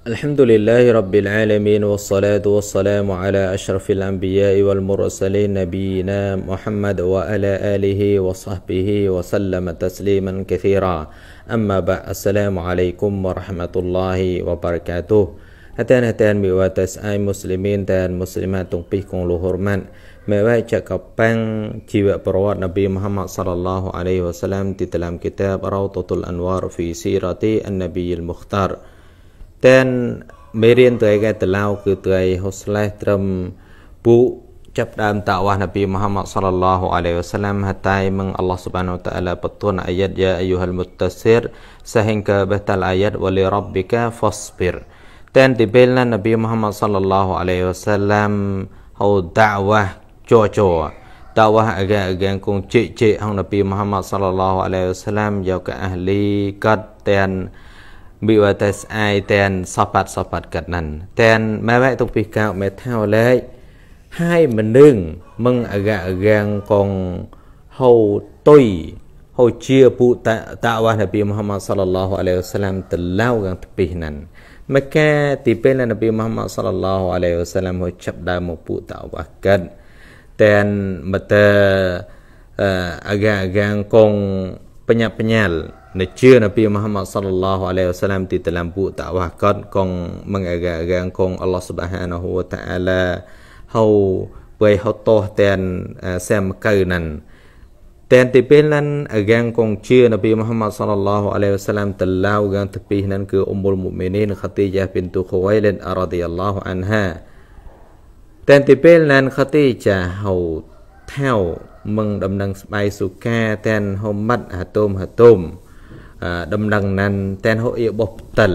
الحمد لله رب العالمين والصلاة والسلام على أشرف الأنبياء والمرسلين نبينا محمد وعلى آله وصحبه وسلم تسليما كثيرا أما بعد السلام عليكم ورحمة الله وبركاته هتان هتان بواتس آي مسلمين تان مسلمات نبي محمد صلى الله عليه وسلم تتلام كتاب الأنوار في سيرة النبي المختار ten មេរៀនទៅឯកែតឡៅគឺទៅឯហូស្លេសត្រឹមពូចាប់ដើមតាវ៉ានប៊ីមូហាម៉ាត់សល្លឡោះអាឡៃវ៉ាសាឡាមហតៃមឹងអល់ឡោះស៊ុបហានូតាអាឡាបតនអាយ៉ាតយ៉ាអាយូហលមុតតាសិរសាហិនកាបតលអាយ៉ាតវលីរ៉ាប់ប៊ីកាហ្វាស្បិរតែនទីបេលណានប៊ីមូហាម៉ាត់សល្លឡោះអាឡៃវ៉ាសាឡាមហូតាវ៉ាជោជោតាវ៉ាអាកាអាកាងគងជេជេហងនប៊ីមូហាម៉ាត់សល្លឡោះអាឡៃវ៉ាសាឡាមយកអាហ្លីកាត់តែន biwates ai ten sopat sopat kat nan ten mewe tuk pi kau me thao le hai menung meng aga agang kong hau toi hau chia pu ta wa nabi Muhammad sallallahu alaihi wasallam telau gang tepi nan maka ti pen nabi Muhammad sallallahu alaihi wasallam ho chap da mo pu ta wa kat ten mata aga agang kong penyap-penyal Najir Nabi Muhammad sallallahu alaihi wasallam di dalam buku dakwah kot kong mengagang kong Allah Subhanahu wa taala hau pai hau toh ten sem kaunan ten ti pe nan agang kong chia Nabi Muhammad sallallahu alaihi wasallam telau gang tepi nan ke ummul mukminin Khadijah bintu Khuwailid radhiyallahu anha ten ti pe nan Khadijah hau thao mừng đầm nâng bài su ca ten hau mat hatum hatum ដំណឹងណានតែនហូអ៊ីបោះផ្ទិល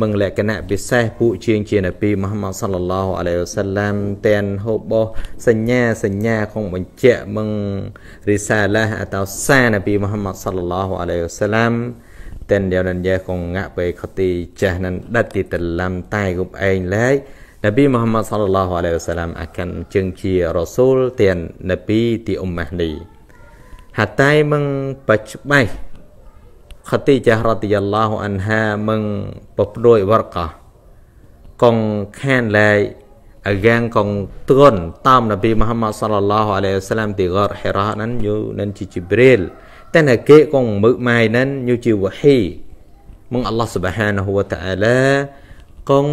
មឹងលក្ខណៈពិសេសពួកជាងជានប៊ីមូហាម៉ាត់សល្លឡោះអាឡៃហ៊ីវសាឡាមតែនហូបោះសញ្ញាសញ្ញាក្នុងបញ្ជាក់មឹងរិសាឡាអតោសានប៊ីមូហាម៉ាត់សល្លឡោះអាឡៃហ៊ីវសាឡាមតែនដែលនយេកងងាក់បេខទីចាស់នឹងដិតទីតឡាំតែគប់ឯងលែកនប៊ីមូហាម៉ាត់សល្លឡោះអាឡៃហ៊ីវសាឡាមអាកាន់ជាងជារ៉ូស៊ូលតែននប៊ីទីអ៊ុមម៉ាស់នេះហាតៃមឹងបច្ចបៃ Khadijah radhiyallahu anha mengperdoi warqah kong khan lai agang kong tuon tam Nabi Muhammad sallallahu alaihi wasallam ti ghar Hira นั้นอยู่នឹងជា Jibril តែណាគេកងមើកម៉ាយនឹងយូជា Wahi មក Allah Subhanahu wa Ta'ala កង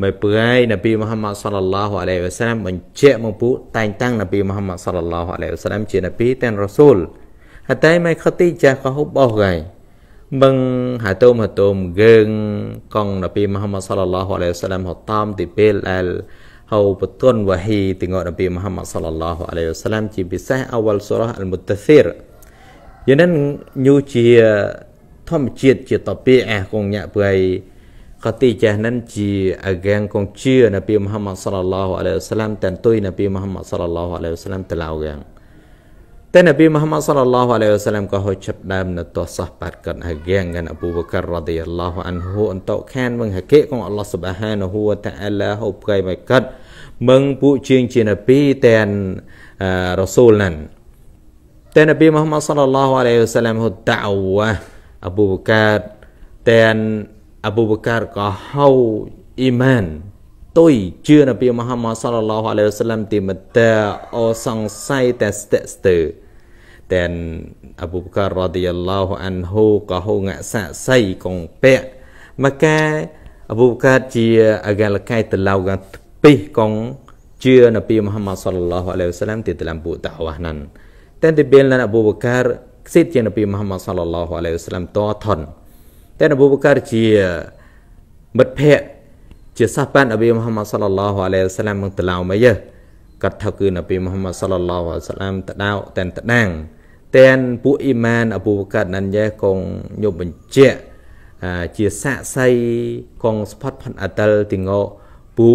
មើព្រៃ Nabi Muhammad sallallahu alaihi wasallam បញ្ជាក់មកពួកតែងតាំង Nabi Muhammad sallallahu alaihi wasallam ជា Nabi ទាំង Rasul Hatay may khati cha ka hub oh gai. Mừng hạ tôm hạ tôm gương con Nabi Muhammad sallallahu alaihi wasallam họ tam thì bel al hầu bật tuân và hi thì ngọn Nabi Muhammad sallallahu alaihi wasallam chỉ bị sai awal surah al mutathir. Cho nên nhu chia thom chiết chia tập bia à con nhạc bày កតិចាស់នឹងជាអាកាងកងជានប៊ីមហាម៉ាត់សល្លឡោះអាឡៃវសឡាមតាន់ទុយនប៊ីមហាម៉ាត់សល្លឡោះអាឡៃវសឡាមតឡៅកាងតែនប៊ីមូហាម៉ាត់សល្លឡោះអាឡៃវ៉ាសាឡាមក៏ហូចចិត្តដើមនៅទោះសោះបាត់កាត់ហាហ្គាងកានអប៊ូបការរ៉ាឌីយ៉ាឡោះអានហ៊ូអន្តោខានមឹងហាកេកងអល់ឡោះស៊ុបហានហូវតាអាឡាហូបកៃមកកាត់មឹងពួកជាងជានប៊ីតែនរ៉ាស៊ូលណានតែនប៊ីមូហាម៉ាត់សល្លឡោះអាឡៃវ៉ាសាឡាមហូតាអវ៉ាអប៊ូបការតែនអប៊ូបការក៏ហៅអ៊ីម៉ានទុយជឿនៅពីមហាម៉ាសលឡោះអាឡៃសឡាំទីមតាអូសង្ស័យតែស្ទាក់ស្ទើតែនអបូបការរ៉ាឌីយ៉ាឡោះអានហូក៏ហូងាក់សាក់ស័យកងពាក់មកកែអបូបការជាអកាលកៃតឡៅកាពីកងជឿនៅពីមហាម៉ាសលឡោះអាឡៃសឡាំទីតឡាំពូតាវ៉ាណានតែនទីបេលណានអបូបការខ្សិតជានៅពីមហាម៉ាសលឡោះអាឡៃសឡាំតថនតែនអបូបការជាមិត្តភ័ក្តិជាសះបានអប៊ីមូហាម៉ាត់សល្លឡោះអាឡៃវសាឡាមមកតឡោមកយេកាត់ថាគឺនប៊ីមូហាម៉ាត់សល្លឡោះអាឡៃវសាឡាមតដោតែនតដាំងតែន ពួកអ៊ីម៉ានអប៊ូបកាត់ណានយេកងយប់បញ្ជាក់ជាស័ក្តិស័យកងស្ផតផាត់អតលទីងោពូ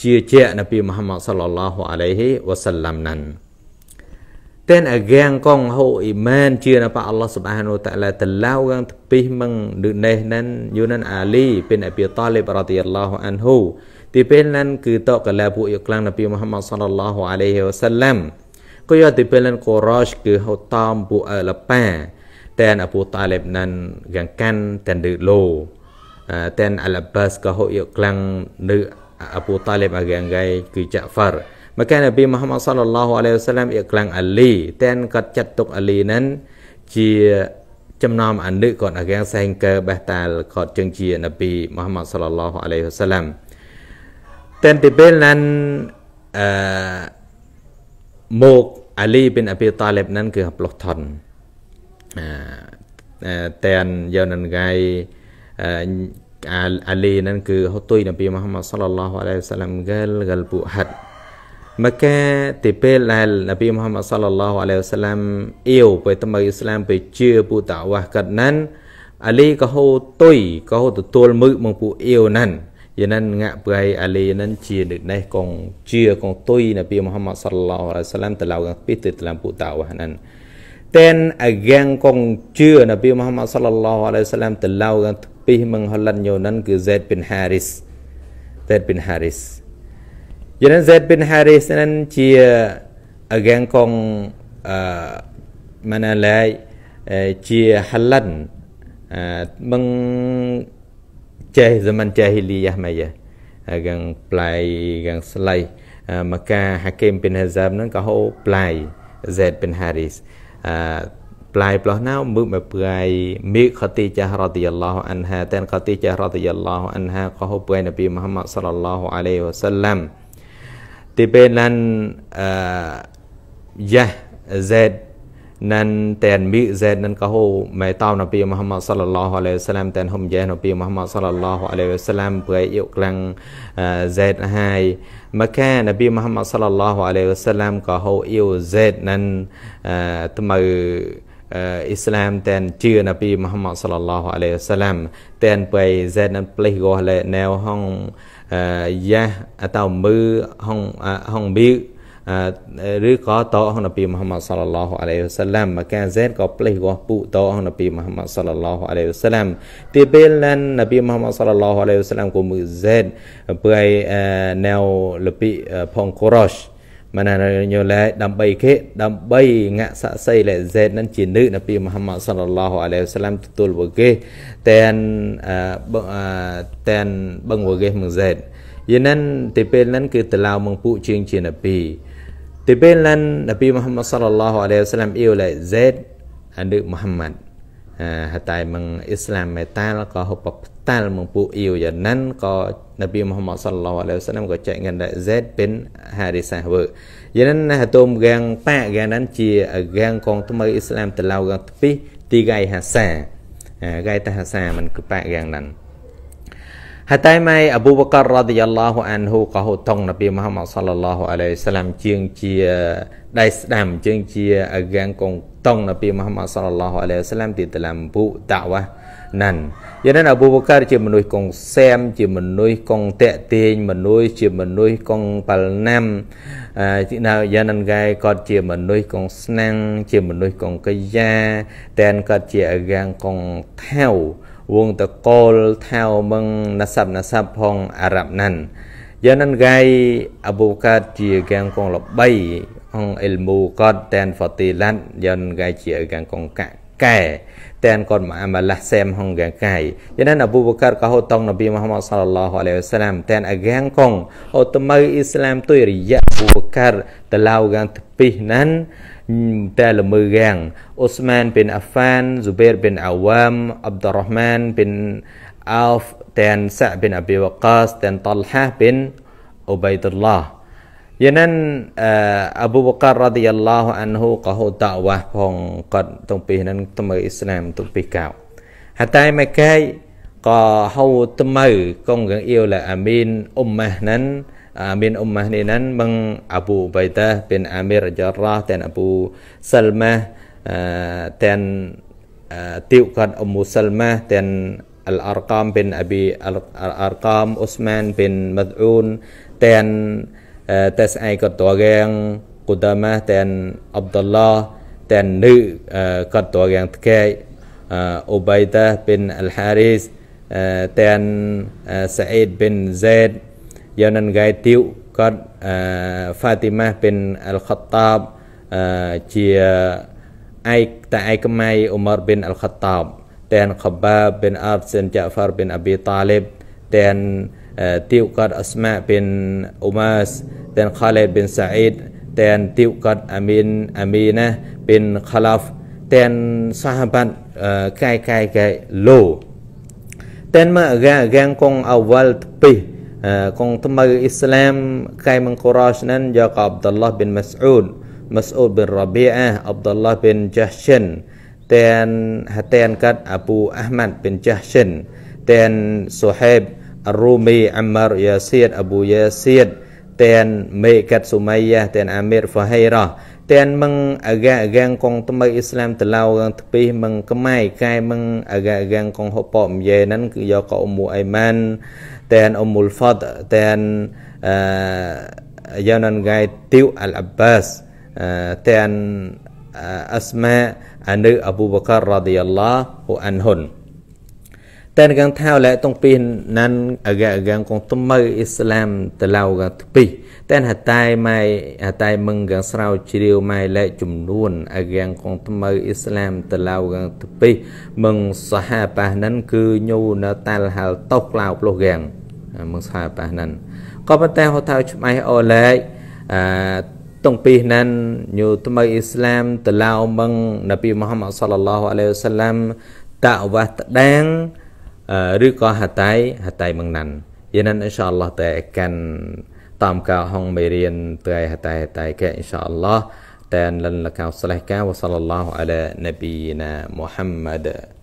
ជាជានប៊ីមូហាម៉ាត់សល្លឡោះអាឡៃវសាឡាមណាន់ ten agang kong ho iman chia napa Allah Subhanahu wa taala telau gang tepih meng duneh nan yunan Ali bin Abi Thalib radhiyallahu anhu ti pen nan ku to kala pu yo klang Nabi Muhammad sallallahu alaihi wasallam ko yo ti pen nan Quraisy ku ho tam pu alapa ten Abu Thalib nan gang kan ten de lo ten Al-Abbas ka ho yo klang nu Abu Thalib agang gai ku Ja'far មកនប៊ីមហាម៉ាត់សល្លឡោះអាឡៃវសាឡាមអ៊ីក្លាំងអាលីតែនគាត់ចាត់ទុកអាលីនឹងជាចំណោមអនុគាត់អាកាំងសែងកើ បេះតាលគាត់ជាងជានប៊ីមហាម៉ាត់សល្លឡោះអាឡៃវសាឡាមតែនទីពេលណានអឺមកអាលីប៊ីនអាប៊ីតាលីបនឹងគឺប្លុកថនអឺតែនយកនឹងថ្ងៃអឺអាលីនឹងគឺហុទុយនប៊ីមហាម៉ាត់សល្លឡោះអាឡៃវសាឡាមកលកលពុហត់មកកាទីពេលដែលនប៊ីមហាម៉ាត់សល្លឡោះអាឡៃវសាឡាំអ៊ីវពេលទៅមកអ៊ីស្លាមពេលជាពូតាវ៉ាកាត់ណាន់អាលីក៏ហូទុយក៏ហូទទួលមឹកមកពួកអ៊ីវណាន់យានងាក់ប្រៃអាលីនឹងជានេះនេះកងជាកងទុយនប៊ីមហាម៉ាត់សល្លឡោះអាឡៃវសាឡាំតឡៅកាពីទៅតឡៅពូតាវ៉ាណាន់តែនអាយ៉ាងកងជឿនប៊ីមហាម៉ាត់សល្លឡោះអាឡៃវសាឡាំតឡៅកាពីមងហឡិនយោនឹងគឺ Z bin Haris Z bin Haris យ៉ាងណា Z bin Harris នឹងជា again កងអឺម៉ាណាឡៃជាហលិនអឺមឹងចេះសម័នចេះលីយ៉ាម៉ៃយ៉ា gang play gang slay maka hakim bin hazam នឹងក៏ហៅ play z bin haris អឺ play ផ្លោះណៅមើលមកព្រៃមីខទីចាស់រតយឡោះអានហាតែនខទីចាស់រតយឡោះអានហាក៏ហៅព្រៃនប៊ីមហាម៉ាត់សល្លឡោះអាឡៃវ៉ាសឡាំ Tipenan uh, Yah Z nan ten mi z nan ka ho mai taw na pi Muhammad sallallahu alaihi wasallam ten hum je na pi Muhammad sallallahu alaihi wasallam pai yuk lang z hai maka nabi Muhammad sallallahu alaihi wasallam ka ho yêu z nan tmau អ៊ីស្លាមតែនជឿនពីមហាម៉ាត់សល្លឡោះអាឡៃវសាឡាំតែនបៃសែននផ្លេះកោះលេណែវហងយ៉ាអតោមឺហងហងមឺឬក៏តអងនប៊ីមហាម៉ាត់សល្លឡោះអាឡៃហ៊ីវសាឡាមមកកាសែតក៏ផ្លេសរបស់ពួកតអងនប៊ីមហាម៉ាត់សល្លឡោះអាឡៃហ៊ីវសាឡាមទីពេលណាននប៊ីមហាម៉ាត់សល្លឡោះអាឡៃហ៊ីវសាឡាមក៏មឺសែតព្រៃណៅលពីផងកូរ៉ូសមណានញោលែដើម្បីគេដើម្បីងៈស័ក្តិសិលេសេតនឹងជានឹកនពីមហាម៉ាត់សល្លឡោះអាឡៃសាឡាមទទួលវគេតែនតែនបងវគេមកសេតយានទីពេលនឹងគឺតឡៅមកពួកជាងជានពីទីពេលនឹងនពីមហាម៉ាត់សល្លឡោះអាឡៃសាឡាមអ៊ីវឡៃសេតអានឹកមហាម៉ាត់តែមឹងអ៊ីស្លាមមេតាលក៏ហុបផ្តាល់មងពួកអ៊ីវយ៉ាណាន់ក៏នប៊ីមូហាម៉ាត់សល្លោះអាឡៃវសាឡាមក៏ចែកងានដែរ Z ពីនហារីសាវើយ៉ាណាន់ណាតុមកាងប៉ាកាណាន់ជាកាងកងថ្មីអ៊ីស្លាមតឡៅកាងទីទីកៃហាសាកៃតាហាសាមិនគឺប៉ាកាងណាន់ Hatta mai Abu Bakar radhiyallahu anhu ក៏ហូតតង់នប៊ីមហាម៉ាត់សល្លឡោះអាឡៃសាឡាំជាងជាដៃស្ដាំជាងជាអាហ្គាំងកងតង់នប៊ីមហាម៉ាត់សល្លឡោះអាឡៃសាឡាំទីតឡាំពុតាវ៉ាណាន់យ៉ាងណាអបូបកាជាមនុស្សកងសែមជាមនុស្សកងតេតេងមនុស្សជាមនុស្សកងបាល់ណាំណាយ៉ាងណាកាយគាត់ជាមនុស្សកងស្នាំងជាមនុស្សកងកាយាតែនគាត់ជាអាហ្គាំងកងថៅវងតកូលថាវមឹងណសាប់ណសាប់ផងអារ៉ាប់ណាន់យ៉ាងនឹងកាយអបូកាតជាកាំងកងលបីអង្គអ៊ីលមូកតតែនហ្វទីឡាត់យ៉ាងនឹងកាយជាកាំងកងកាក់កែតែនកូនម៉ាម៉ាឡាសែមហងកាកាយយ៉ាងណានអប៊ូបការក៏ហូតងនប៊ីមូហាម៉ាត់សាឡឡោះអាឡៃវ៉ាសាឡាមតែនអាកាងកងអូតមៅអ៊ីស្លាមទុយរយៈអប៊ូបការតឡាវកាងទពីណាន Tala Mugang, Osman bin Affan, Zubair bin Awam, Abdurrahman bin Auf, dan Sa' bin Abi Waqas, dan Talha bin Ubaidullah. យ៉ាងណាអប៊ូបការរ៉ាឌីយ៉ាឡោះអានហ៊ូកោហូតាវ៉ាផងគាត់ទាំងពីរហ្នឹងទៅមើលអ៊ីស្លាមទាំងពីរកោហតែមកែកក៏ហូទៅមើកងកងអ៊ីវឡាអាមីនអ៊ុមម៉ាហ្នឹង min ummah ini nan bang Abu Ubaidah bin Amir Jarrah dan Abu Salmah dan tiukan Ummu Salmah dan Al-Arqam bin Abi Al-Arqam Utsman bin Mad'un dan Tas'ai Qatwagang Qudamah dan Abdullah dan Ni Qatwagang Tkai Ubaidah bin Al-Haris dan Sa'id bin Zaid ยานันไกติวก็ฟาติมาเป็นอัลคัตตาบเจียไอแต่ไอกมัยอุมารเป็นอัลคัตตาบแทนขบบาเป็นอาบเซนจาฟาร์เป็นอบีตาลิบแทนติวกัดอัสมาเป็นอุมาสแทนคาเลดเป็นซาอิดแทนติวกัดอามินอามีนะเป็นคาลาฟแทนสหบัตไกไกไกโลแทนมากแกงกงอวัล์ปี Kong Islam kai mengkurasnan jaka Abdullah bin Mas'ud Mas'ud bin Rabi'ah Abdullah bin Jahshin dan hatian kat Abu Ahmad bin Jahshin dan Suhaib Ar-Rumi Ammar Yasir Abu Yasir dan Mekat Sumayyah dan Amir Fahairah dan mengagang-agang kong temai Islam telau gang tepi mengkemai kai mengagang-agang kong hopok mye nan គឺយកកអ៊ំមូអៃម៉ាន dan Ummul Fad dan uh, Yanan Gai Tiu Al-Abbas uh, dan uh, Asma Anu Abu Bakar radhiyallahu anhun តែកងថាលែកតុងពីណានអាកងកងទំមើអ៊ីស្លាមតឡៅកងពីតែហតែម៉ៃហតែមឹងកងស្រោជ្រាវម៉ៃលែកចំនួនអាកងកងទំមើអ៊ីស្លាមតឡៅកងពីមឹងសហបាហ្នឹងគឺញូណតាល់ហាល់តុកឡៅផ្លោះកង mengsahabahnan ក៏ប៉ុន្តែហៅថាឆ្មៃអូលែកអតុងពីហ្នឹងញូថ្មីអ៊ីស្លាមតឡៅមឹងនប៊ីមូហាម៉ាត់សល្លឡោះអាឡៃហ៊ីវសាឡាំតាវ៉ាតដាងឬក៏ហតៃហតៃមឹងណាន់យានឹងអ៊ីនសាអល់ឡោះតែកាន់តាមការហងមេរៀនទៅហតៃហតៃកែអ៊ីនសាអល់ឡោះតែនលិនកៅស្លេះកាវ៉ាសល្លឡោះអាឡានប៊ីណាមូហាម៉ាត់